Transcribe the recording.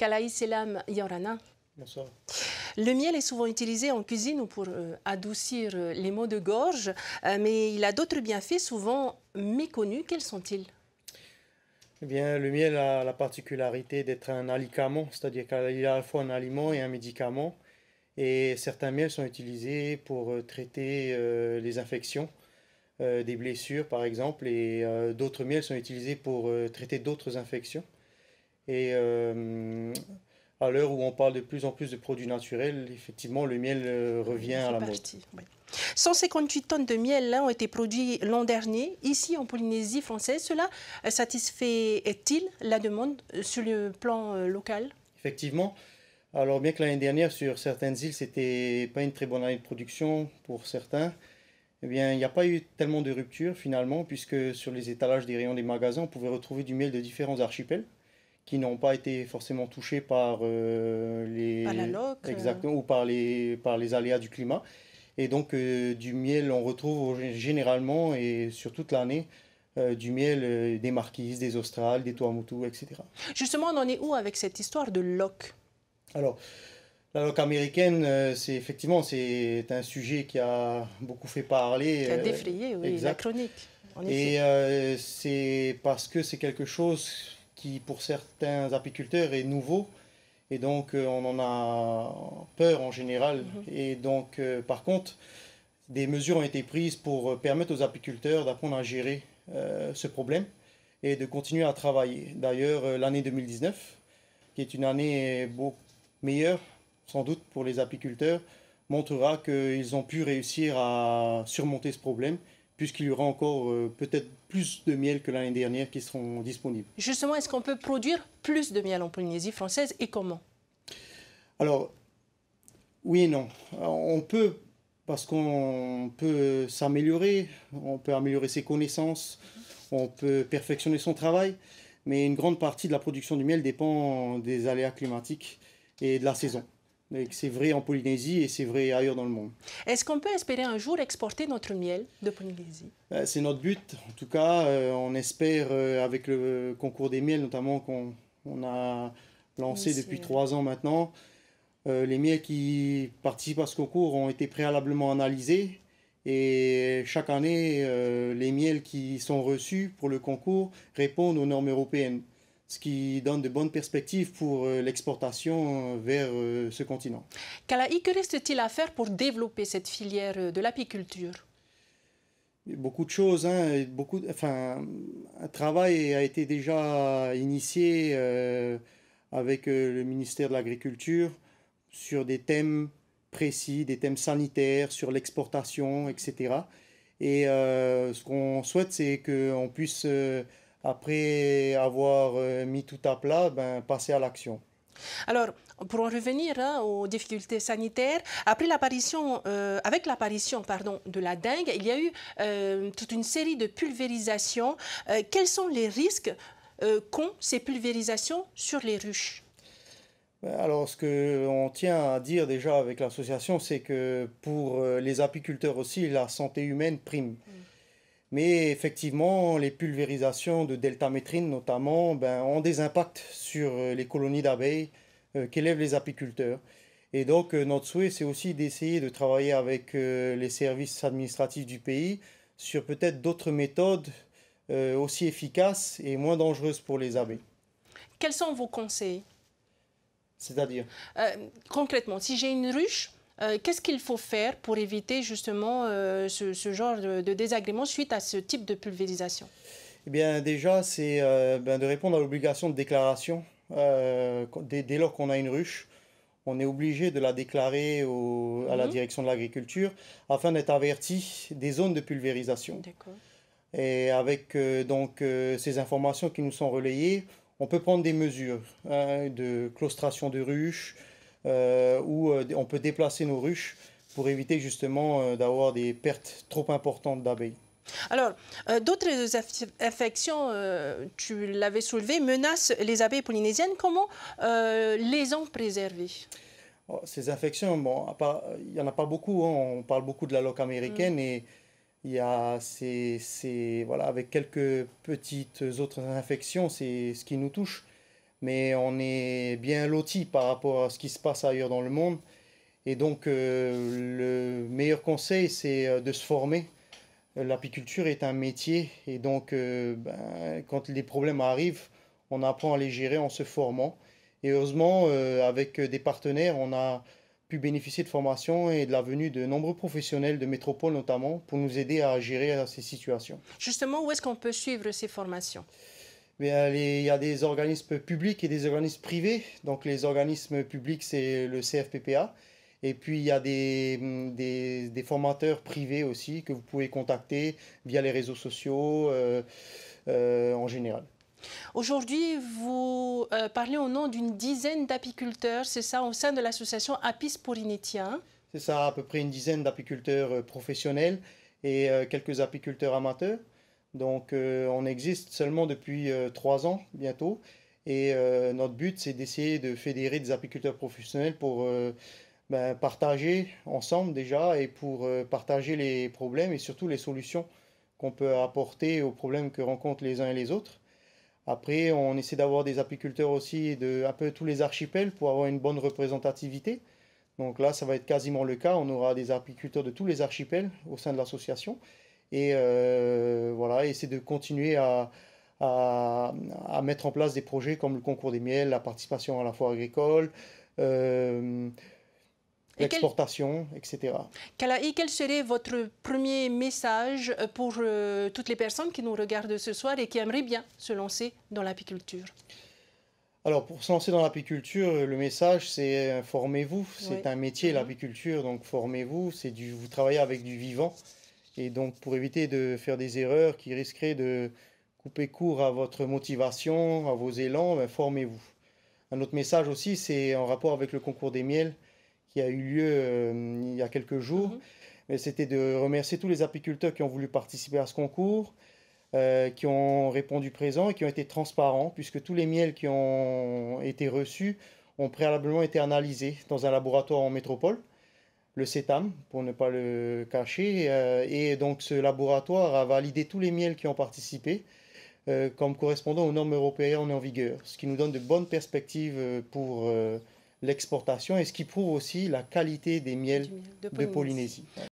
Kalaï Selam Yorana. Bonsoir. Le miel est souvent utilisé en cuisine ou pour euh, adoucir euh, les maux de gorge, euh, mais il a d'autres bienfaits souvent méconnus. Quels sont-ils eh bien, le miel a la particularité d'être un alicament, c'est-à-dire qu'il a à la fois un aliment et un médicament. Et certains miels sont utilisés pour traiter les infections, des blessures par exemple, et d'autres miels sont utilisés pour traiter d'autres infections. Et euh, à l'heure où on parle de plus en plus de produits naturels, effectivement, le miel euh, revient à la mode. 158 tonnes de miel hein, ont été produites l'an dernier, ici en Polynésie française. Cela euh, satisfait-il la demande sur le plan local Effectivement. Alors bien que l'année dernière, sur certaines îles, c'était pas une très bonne année de production pour certains, eh bien, il n'y a pas eu tellement de ruptures finalement, puisque sur les étalages des rayons des magasins, on pouvait retrouver du miel de différents archipels qui n'ont pas été forcément touchés par euh, les euh. exactement, ou par les par les aléas du climat. Et donc euh, du miel, on retrouve généralement et sur toute l'année du miel des marquises, des australes, des toamoutou etc. Justement, on en est où avec cette histoire de loc Alors, la loque américaine, c'est effectivement c'est un sujet qui a beaucoup fait parler. Qui a défrayé, oui, la chronique. Et c'est parce que c'est quelque chose qui pour certains apiculteurs est nouveau. Et donc euh, on en a peur en général. Mhm. Et donc euh, par contre, des mesures ont été prises pour euh, permettre aux apiculteurs d'apprendre à gérer ce problème et de continuer à travailler. D'ailleurs, l'année 2019, qui est une année meilleure sans doute pour les apiculteurs, montrera qu'ils ont pu réussir à surmonter ce problème puisqu'il y aura encore euh, peut-être plus de miel que l'année dernière qui seront disponibles. Justement, est-ce qu'on peut produire plus de miel en Polynésie française et comment Alors, oui et non. On peut, parce qu'on peut s'améliorer, on peut améliorer ses connaissances, on peut perfectionner son travail, mais une grande partie de la production du miel dépend des aléas climatiques et de la saison c'est vrai en Polynésie et c'est vrai ailleurs dans le monde. Est-ce qu'on peut espérer un jour exporter notre miel de Polynésie euh, C'est notre but. En tout cas, euh, on espère euh, avec le concours des miels notamment qu'on a lancé depuis trois ans maintenant. les miels qui participent à ce concours ont été préalablement analysés et chaque année, les miels qui sont reçus pour le concours répondent aux normes européennes ce qui donne de bonnes perspectives pour euh, l'exportation euh, vers euh, ce continent. Kalaï, que reste-t-il à faire pour développer cette filière de l'apiculture Beaucoup de choses. Hein, beaucoup, enfin, un travail a été déjà initié avec le ministère de l'Agriculture sur des thèmes précis, des thèmes sanitaires, sur l'exportation, etc. Et ce qu'on souhaite, c'est qu'on puisse après avoir euh, mis tout à plat, ben, passer à l'action. Alors, pour en revenir hein, aux difficultés sanitaires, après l'apparition, euh, avec l'apparition pardon, de la dengue, il y a eu euh, toute une série de pulvérisations. quels sont les risques qu'ont ces pulvérisations sur les ruches ben, alors, ce qu'on tient à dire déjà avec l'association, c'est que pour les apiculteurs aussi, la santé humaine prime. Mm. Mais effectivement, les pulvérisations de deltamétrine notamment ben, ont des impacts sur euh, les colonies d'abeilles euh, qu'élèvent les apiculteurs. Et donc euh, notre souhait, c'est aussi d'essayer de travailler avec les services administratifs du pays sur peut-être d'autres méthodes aussi efficaces et moins dangereuses pour les abeilles. Quels sont vos conseils C'est-à-dire Concrètement, si j'ai une ruche, euh, qu'est-ce qu'il faut faire pour éviter justement euh, ce, genre de, désagrément suite à ce type de pulvérisation Eh bien déjà, c'est euh, ben, de répondre à l'obligation de déclaration. Dès, lors qu'on a une ruche, on est obligé de la déclarer à la mhm. direction de l'agriculture afin d'être averti des zones de pulvérisation. Et avec donc ces informations qui nous sont relayées, on peut prendre des mesures hein, de claustration de ruches, euh, où euh, on peut déplacer nos ruches pour éviter justement euh, d'avoir des pertes trop importantes d'abeilles. Alors, d'autres infections, tu l'avais soulevé, menacent les abeilles polynésiennes. Comment les ont préservées oh, Ces infections, bon, il n'y en a pas beaucoup. Hein. On parle beaucoup de la loque américaine mm. et il y a voilà, avec quelques petites autres infections, c'est ce qui nous touche mais on est bien loti par rapport à ce qui se passe ailleurs dans le monde. Et donc, euh, le meilleur conseil, c'est euh, de se former. L'apiculture est un métier, et donc, euh, ben, quand les problèmes arrivent, on apprend à les gérer en se formant. Et heureusement, avec des partenaires, on a pu bénéficier de formations et de la venue de nombreux professionnels de métropole notamment pour nous aider à gérer ces situations. Justement, où est-ce qu'on peut suivre ces formations euh, il y a des organismes publics et des organismes privés. Donc les organismes publics, c'est le CFPPA. Et puis il y a hum, des, formateurs privés aussi que vous pouvez contacter via les réseaux sociaux euh, euh, en général. Aujourd'hui, vous parlez au nom d'une dizaine d'apiculteurs, c'est ça, au sein de l'association Apis Porinetia C'est ça, à peu près une dizaine d'apiculteurs professionnels et quelques apiculteurs amateurs. Donc euh, on existe seulement depuis euh, trois ans bientôt. Et euh, notre but, c'est d'essayer de fédérer des apiculteurs professionnels pour ben, partager ensemble déjà et pour partager les problèmes et surtout les solutions qu'on peut apporter aux problèmes que rencontrent les uns et les autres. Après, on essaie d'avoir des apiculteurs aussi de un peu tous les archipels pour avoir une bonne représentativité. Donc là, ça va être quasiment le cas. On aura des apiculteurs de tous les archipels au sein de l'association et euh, voilà, essayer de continuer à, à, mettre en place des projets comme le concours des miels, la participation à la foire agricole, euh, l'exportation, etc. et quel serait votre premier message pour euh, toutes les personnes qui nous regardent ce soir et qui aimeraient bien se lancer dans l'apiculture alors pour se lancer dans l'apiculture, le message c'est formez-vous. C'est un métier mhm. l'apiculture, donc formez-vous. C'est du vous travaillez avec du vivant. Et donc, pour éviter de faire des erreurs qui risqueraient de couper court à votre motivation, à vos élans, informez ben, formez-vous. Un autre message aussi, c'est en rapport avec le concours des miels qui a eu lieu euh, il y a quelques jours. Mm-hmm. mais C'était de remercier tous les apiculteurs qui ont voulu participer à ce concours, euh, qui ont répondu présent et qui ont été transparents, puisque tous les miels qui ont été reçus ont préalablement été analysés dans un laboratoire en métropole le CETAM, pour ne pas le cacher. Euh, et donc ce laboratoire a validé tous les miels qui ont participé euh, comme correspondant aux normes européennes en vigueur, ce qui nous donne de bonnes perspectives euh, pour l'exportation et ce qui prouve aussi la qualité des miels de Polynésie. De Polynésie.